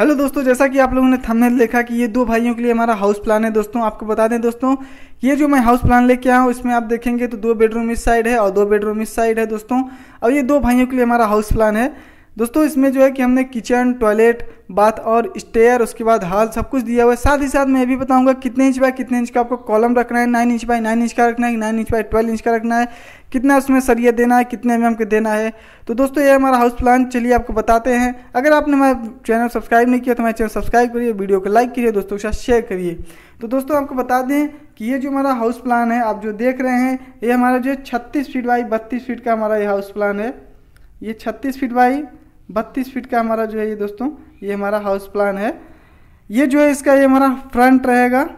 hello दोस्तों जैसा कि आप लोगों ने थंबनेल देखा कि ये दो भाइयों के लिए हमारा हाउस प्लान है दोस्तों आपको बता दें दोस्तों ये जो मैं हाउस प्लान लेके आया हूँ इसमें आप देखेंगे तो दो बेडरूम इस साइड है और दो बेडरूम इस साइड है दोस्तों और ये दो भाइयों के लिए हमारा हाउस प्लान है दोस्तों इसमें जो है कि हमने किचन टॉयलेट बाथ और स्टेयर उसके बाद हाल सब कुछ दिया हुआ है साथ ही साथ मैं भी बताऊंगा कितने इंच बाय कितने इंच का आपको कॉलम रखना है nine inch by nine inch का रखना है nine inch by twelve inch का रखना है कितना उसमें सरिया देना है कितने में हमको देना है तो दोस्तों ये हमारा हाउस प्लान चलिए आपको बताते हैं अगर आपने हमारे चैनल सब्सक्राइब नहीं किया तो हमारे चैनल सब्सक्राइब करिए वीडियो को लाइक करिए दोस्तों के साथ शेयर करिए तो दोस्तों आपको बता दें कि ये जो हमारा हाउस प्लान है आप जो देख रहे हैं ये हमारा जो है छत्तीस फीट बाई बत्तीस फीट का हमारा ये हाउस प्लान है ये छत्तीस फीट बाई बत्तीस फीट का हमारा जो है ये दोस्तों ये हमारा हाउस प्लान है ये जो है इसका ये हमारा फ्रंट रहेगा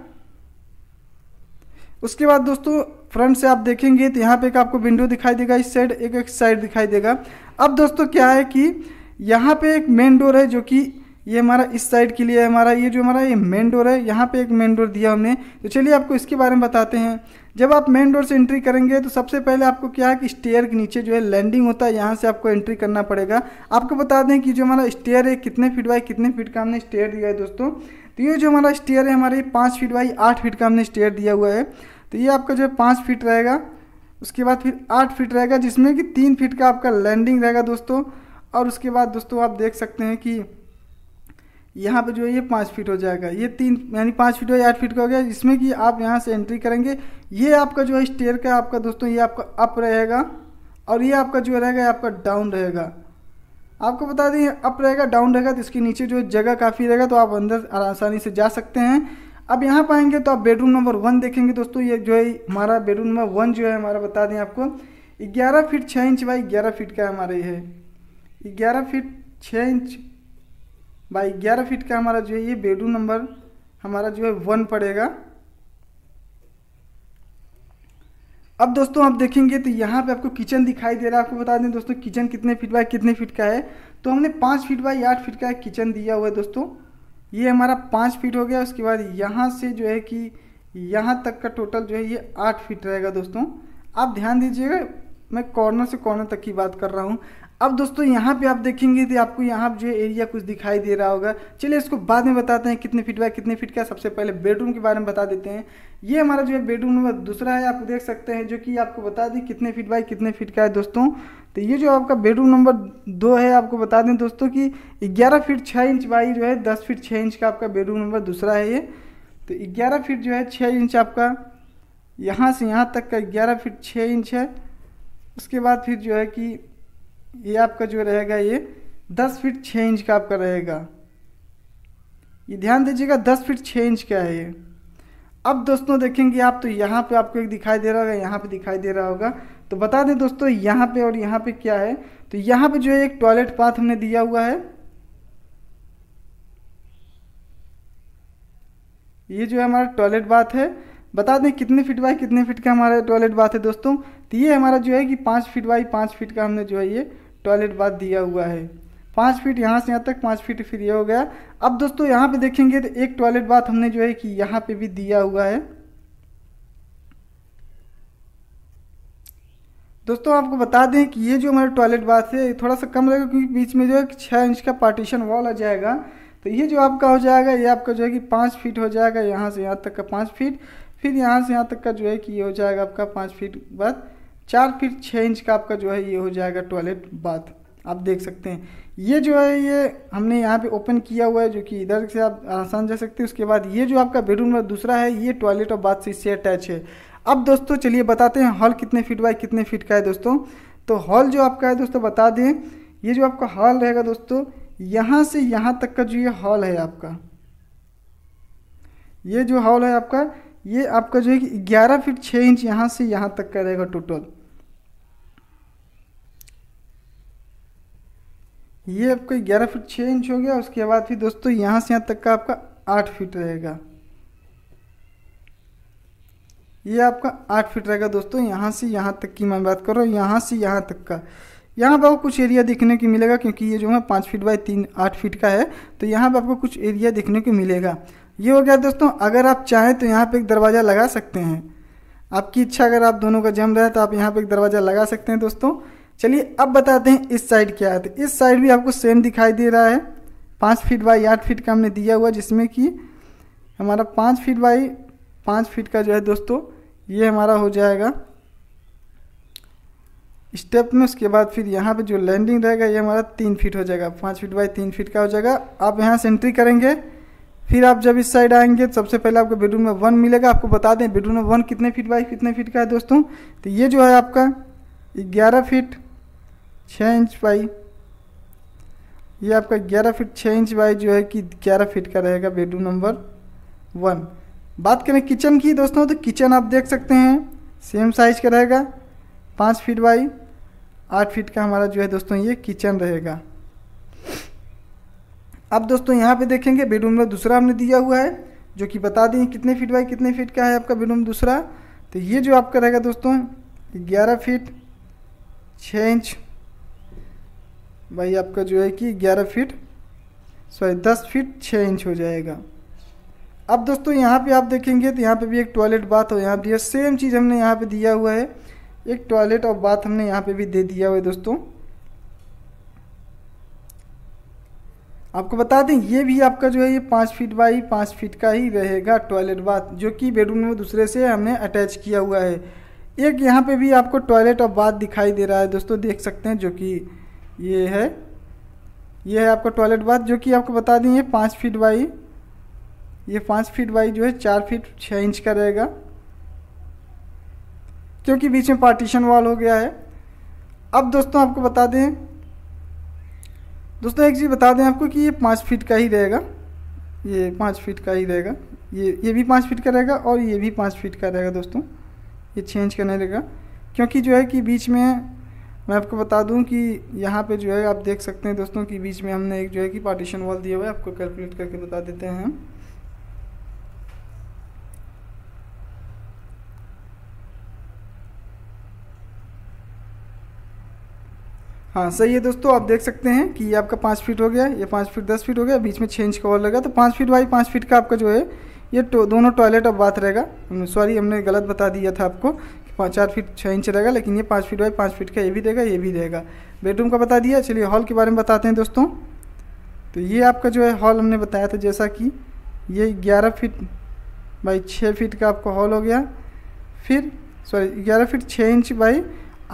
उसके बाद दोस्तों फ्रंट से आप देखेंगे तो यहाँ पे एक आपको विंडो दिखाई देगा इस साइड एक एक साइड दिखाई देगा अब दोस्तों क्या है कि यहाँ पे एक मेन डोर है जो कि ये हमारा इस साइड के लिए हमारा ये जो हमारा ये मेन डोर है यहाँ पे एक मेन डोर दिया हमने तो चलिए आपको इसके बारे में बताते हैं जब आप मेन डोर से एंट्री करेंगे तो सबसे पहले आपको क्या है कि स्टेयर के नीचे जो है लैंडिंग होता है यहाँ से आपको एंट्री करना पड़ेगा आपको बता दें कि जो हमारा स्टेयर है कितने फीट बाई कितने फीट का हमने स्टेयर दिया है दोस्तों तो ये जो हमारा स्टेयर है हमारे पाँच फीट बाई आठ फीट का हमने स्टेयर दिया हुआ है तो ये आपका जो है पाँच फीट रहेगा उसके बाद फिर आठ फीट रहेगा जिसमें कि तीन फीट का आपका लैंडिंग रहेगा दोस्तों और उसके बाद दोस्तों आप देख सकते हैं कि यहाँ पे जो है ये पाँच फीट हो जाएगा ये तीन यानी पाँच फीट या आठ फीट का हो गया इसमें कि आप यहाँ से एंट्री करेंगे ये आपका जो है स्टेयर का आपका दोस्तों ये आपका अप रहेगा और ये आपका जो रहेगा आपका डाउन रहेगा आपको बता दें अप रहेगा डाउन रहेगा तो इसके नीचे जो जगह काफ़ी रहेगा तो आप अंदर आसानी से जा सकते हैं अब यहाँ पर आएंगे तो आप बेडरूम नंबर वन देखेंगे दोस्तों ये जो है हमारा बेडरूम नंबर वन जो है हमारा बता दें आपको ग्यारह फीट छः इंच बाई ग्यारह फीट का हमारा ये है ग्यारह फीट छः इंच बाई ग्यारह फीट का हमारा जो है ये बेडरूम नंबर हमारा जो है वन पड़ेगा अब दोस्तों आप देखेंगे तो यहाँ पे आपको किचन दिखाई दे रहा है आपको बता दें दोस्तों किचन कितने फीट बाय कितने फीट का है तो हमने पाँच फीट बाय आठ फीट का किचन दिया हुआ है दोस्तों ये हमारा पाँच फीट हो गया उसके बाद यहाँ से जो है कि यहाँ तक का टोटल जो है ये आठ फीट रहेगा दोस्तों आप ध्यान दीजिएगा मैं कॉर्नर से कॉर्नर तक की बात कर रहा हूँ अब दोस्तों यहाँ पे आप देखेंगे तो आपको यहाँ जो एरिया कुछ दिखाई दे रहा होगा चलिए इसको बाद में बताते हैं कितने फीट बाय कितने फीट का सबसे पहले बेडरूम के बारे में बता देते हैं ये हमारा जो है बेडरूम नंबर दूसरा है आप देख सकते हैं जो कि आपको बता दें कितने फीट बाय कितने फीट का है दोस्तों तो ये जो आपका बेडरूम नंबर दो है आपको बता दें दोस्तों कि ग्यारह फीट छः इंच बाई जो है दस फीट छः इंच का आपका बेडरूम नंबर दूसरा है ये तो ग्यारह फीट जो है छः इंच आपका यहाँ से यहाँ तक का ग्यारह फीट छः इंच है उसके बाद फिर जो है कि ये आपका जो रहेगा ये दस फीट छः इंच का आपका रहेगा ये ध्यान दीजिएगा दस फीट छः इंच का है ये अब दोस्तों देखेंगे आप तो यहाँ पे आपको एक दिखाई दे रहा होगा यहाँ पे दिखाई दे रहा होगा तो बता दें दोस्तों यहाँ पे और यहाँ पे क्या है तो यहाँ पे जो है एक टॉयलेट पाथ हमने दिया हुआ है ये जो है हमारा टॉयलेट बाथ है बता दें कितने फीट बाई कितने फीट का हमारा टॉयलेट बाथ है दोस्तों तो ये हमारा जो है कि पाँच फीट बाई पाँच फीट का हमने जो है ये टॉयलेट बाथ दिया हुआ है पाँच फीट यहाँ से यहाँ तक पाँच फीट फिर ये हो गया अब दोस्तों यहाँ पे देखेंगे तो एक टॉयलेट बाथ हमने जो है कि यहाँ पे भी दिया हुआ है दोस्तों आपको बता दें कि ये जो हमारा टॉयलेट बाथ है थोड़ा सा कम रहेगा क्योंकि बीच में जो है छः इंच का पार्टीशन वॉल आ जाएगा तो ये जो आपका हो जाएगा ये आपका जो है कि पाँच फीट हो जाएगा यहाँ से यहाँ तक का पाँच फीट फिर यहाँ से यहाँ तक का जो है कि ये हो जाएगा आपका पाँच फीट बाद चार फीट छः इंच का आपका जो है ये हो जाएगा टॉयलेट बाथ आप देख सकते हैं ये जो है ये हमने यहाँ पे ओपन किया हुआ है जो कि इधर से आप आसान जा सकते हैं उसके बाद ये जो आपका बेडरूम है दूसरा है ये टॉयलेट और बाथ से इससे अटैच है अब दोस्तों चलिए बताते हैं हॉल कितने फीट बाय कितने फीट का है दोस्तों तो हॉल जो आपका है दोस्तों बता दें ये जो आपका हॉल रहेगा दोस्तों यहाँ से यहाँ तक का जो ये हॉल है आपका ये जो हॉल है आपका ये आपका जो है कि ग्यारह फीट छः इंच यहाँ से यहाँ तक का रहेगा टोटल ये आपका ग्यारह फीट छः इंच हो गया उसके बाद फिर दोस्तों यहाँ से यहाँ तक का आपका आठ फीट रहेगा ये आपका आठ फीट रहेगा दोस्तों यहाँ से यहाँ तक की मैं बात कर रहा हूँ यहाँ से यहाँ तक का यहाँ पर आपको कुछ एरिया देखने को मिलेगा क्योंकि ये जो है पाँच फीट बाई तीन आठ फीट का है तो यहाँ पर आपको कुछ एरिया देखने को मिलेगा ये हो गया दोस्तों अगर आप चाहें तो यहाँ पे एक दरवाज़ा लगा सकते हैं आपकी इच्छा अगर आप दोनों का जम रहा है तो आप यहाँ पे एक दरवाज़ा लगा सकते हैं दोस्तों चलिए अब बताते हैं इस साइड क्या है तो इस साइड भी आपको सेम दिखाई दे रहा है पाँच फीट बाई आठ फीट का हमने दिया हुआ जिसमें कि हमारा पाँच फीट बाई पाँच फीट का जो है दोस्तों ये हमारा हो जाएगा स्टेप में उसके बाद फिर यहाँ पे जो लैंडिंग रहेगा ये हमारा तीन फीट हो जाएगा पाँच फीट बाई तीन फीट का हो जाएगा आप यहाँ से एंट्री करेंगे फिर आप जब इस साइड आएंगे तो सबसे पहले आपको बेडरूम नंबर वन मिलेगा आपको बता दें बेडरूम नंबर वन कितने फीट बाई कितने फीट का है दोस्तों तो ये जो है आपका ग्यारह फीट छः इंच बाई ये आपका ग्यारह फीट छः इंच बाई जो है कि ग्यारह फीट का रहेगा बेडरूम नंबर वन बात करें किचन की दोस्तों तो किचन आप देख सकते हैं सेम साइज़ का रहेगा पाँच फीट बाई आठ फीट का हमारा जो है दोस्तों ये किचन रहेगा अब दोस्तों यहाँ पे देखेंगे बेडरूम नंबर दूसरा हमने दिया हुआ है जो कि बता दें कितने फीट बाई कितने फीट का है आपका बेडरूम दूसरा तो ये जो आपका रहेगा दोस्तों ग्यारह फीट छः इंच भाई आपका जो है कि ग्यारह फीट सॉरी दस फीट छः इंच हो जाएगा अब दोस्तों यहाँ पे आप देखेंगे तो यहाँ पे भी एक टॉयलेट बाथ हो यहाँ भी सेम चीज़ हमने यहाँ पे दिया हुआ है एक टॉयलेट और बाथ हमने यहाँ पे भी दे दिया हुआ है दोस्तों आपको बता दें ये भी आपका जो है ये पाँच फीट बाई पाँच फीट का ही रहेगा टॉयलेट बाथ जो कि बेडरूम में दूसरे से हमने अटैच किया हुआ है एक यहाँ पे भी आपको टॉयलेट और बाथ दिखाई दे रहा है दोस्तों देख सकते हैं जो कि ये है ये है आपका टॉयलेट बाथ जो कि आपको बता दें ये पाँच फीट बाई ये पाँच फीट बाई जो है चार फीट छः इंच का रहेगा क्योंकि बीच में पार्टीशन वॉल हो गया है अब दोस्तों आपको बता दें दोस्तों एक चीज़ बता दें आपको कि ये पाँच फीट का ही रहेगा ये पाँच फीट का ही रहेगा ये ये भी पाँच फीट का रहेगा और ये भी पाँच फीट का रहेगा दोस्तों ये छः इंच का नहीं रहेगा क्योंकि जो है कि बीच में मैं आपको बता दूं कि यहाँ पे जो है आप देख सकते हैं दोस्तों कि बीच में हमने एक जो है कि पार्टीशन वॉल दिया हुआ है आपको कैलकुलेट करके बता देते हैं हम हाँ सही है दोस्तों आप देख सकते हैं कि ये आपका पाँच फीट हो गया ये पाँच फीट दस फीट हो गया बीच में छः इंच का और लगा तो पाँच फीट बाई पाँच फीट का आपका जो है ये तो, दोनों टॉयलेट और बाथ रहेगा सॉरी हमने गलत बता दिया था आपको कि चार फीट छः इंच रहेगा लेकिन ये पाँच फीट बाई पाँच फीट का ये भी रहेगा ये भी रहेगा बेडरूम का बता दिया चलिए हॉल के बारे में बताते हैं दोस्तों तो ये आपका जो है हॉल हमने बताया था जैसा कि ये ग्यारह फीट बाई छः फीट का आपका हॉल हो गया फिर सॉरी ग्यारह फीट छः इंच बाई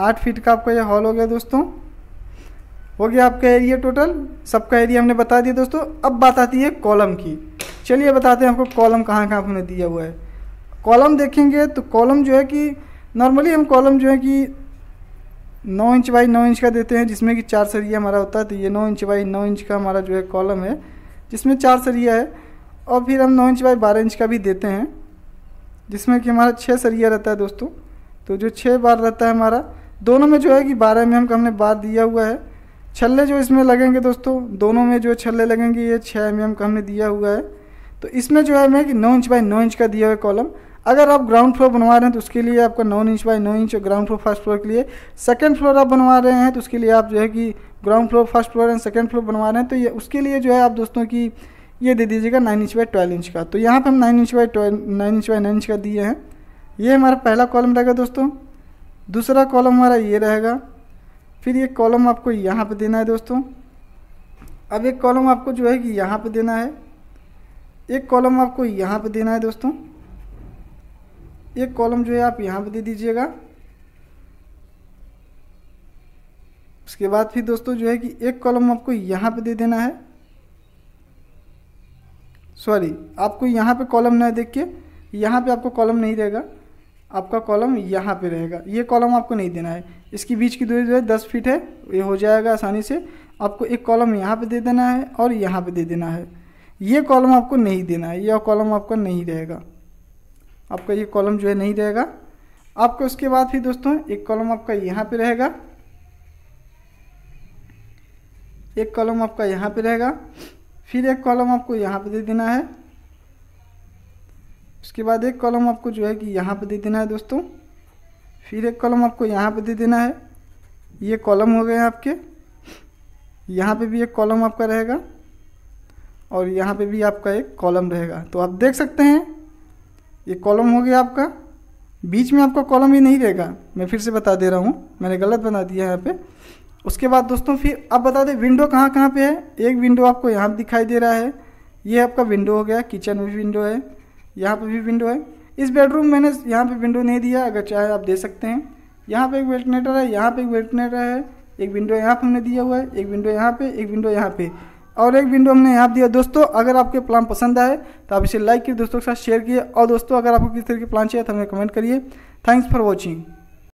आठ फीट का आपका यह हॉल हो गया दोस्तों हो गया आपका एरिया टोटल सबका एरिया हमने बता दिया दोस्तों अब बात आती है कॉलम की चलिए बताते हैं आपको कॉलम कहाँ कहाँ हमने दिया हुआ है कॉलम देखेंगे तो कॉलम जो है कि नॉर्मली हम कॉलम जो है कि नौ इंच बाई नौ इंच का देते हैं जिसमें कि चार सरिया हमारा होता है तो ये नौ इंच बाई नौ इंच का हमारा जो है कॉलम है जिसमें चार सरिया है और फिर हम नौ इंच बाई बारह इंच का भी देते हैं जिसमें कि हमारा छः सरिया रहता है दोस्तों तो जो छः बार रहता है हमारा दोनों में जो है कि बारह में हम हमने बार दिया हुआ है छल्ले जो इसमें लगेंगे दोस्तों दोनों में जो छल्ले लगेंगे ये छः एम एम का हमने दिया हुआ है तो इसमें जो है मैं कि नौ इंच बाई नौ इंच का दिया हुआ कॉलम अगर आप ग्राउंड फ्लोर बनवा रहे हैं तो उसके लिए आपका नौ इंच बाई नौ inch ground floor first floor के लिए सेकेंड फ्लोर आप बनवा रहे हैं तो उसके लिए आप जो है कि ground floor first floor and second floor बनवा रहे हैं तो ये उसके लिए जो है आप दोस्तों की ये दे दीजिएगा nine inch by twelve inch का तो यहाँ पर हम nine inch by nine inch by nine inch का दिए हैं ये हमारा पहला कॉलम रहेगा दोस्तों दूसरा कॉलम हमारा ये रहेगा फिर ये कॉलम आपको यहाँ पे देना है दोस्तों अब एक कॉलम आपको जो है कि यहाँ पे देना है एक कॉलम आपको यहाँ पे देना है दोस्तों एक कॉलम जो है आप यहाँ पे दे दीजिएगा उसके बाद फिर दोस्तों जो है कि एक कॉलम आपको यहाँ पे दे देना है सॉरी आपको यहाँ पे कॉलम ना देख के यहाँ पे आपको कॉलम नहीं रहेगा आपका कॉलम यहाँ पे रहेगा ये कॉलम आपको नहीं देना है इसके बीच की दूरी जो है दस फीट है ये हो जाएगा आसानी से आपको एक कॉलम यहाँ पे दे देना है और यहाँ पे दे देना है ये कॉलम आपको नहीं देना है यह कॉलम आपका नहीं रहेगा आपका ये कॉलम जो है नहीं रहेगा आपको उसके बाद फिर दोस्तों एक कॉलम आपका यहाँ पे रहेगा एक कॉलम आपका यहाँ पे रहेगा फिर एक कॉलम आपको यहाँ पे दे देना है उसके बाद एक कॉलम आपको जो है कि यहाँ पर दे देना है दोस्तों फिर एक कॉलम आपको यहाँ पर दे देना है ये कॉलम हो गए आपके यहाँ पे भी एक कॉलम आपका रहेगा और यहाँ पे भी आपका एक कॉलम रहेगा तो आप देख सकते हैं ये कॉलम हो गया आपका बीच में आपका कॉलम ही नहीं रहेगा मैं फिर से बता दे रहा हूँ मैंने गलत बना दिया यहाँ पे उसके बाद दोस्तों फिर आप बता दें विंडो कहाँ कहाँ पे है एक विंडो आपको यहाँ दिखाई दे रहा है ये आपका विंडो हो गया किचन में विंडो है यहाँ पे भी विंडो है इस बेडरूम मैंने यहाँ पे विंडो नहीं दिया अगर चाहे आप दे सकते हैं यहाँ पे एक वेल्टनेटर है यहाँ पे एक वेल्टनेटर है एक विंडो यहाँ पर हमने दिया हुआ है एक विंडो यहाँ पे एक विंडो यहाँ पे और एक विंडो हमने यहाँ दिया दोस्तों अगर आपके प्लान पसंद आए तो आप इसे लाइक किए दोस्तों के साथ शेयर किए और दोस्तों अगर आपको किस तरह के प्लान चाहिए तो हमें कमेंट करिए थैंक्स फॉर वॉचिंग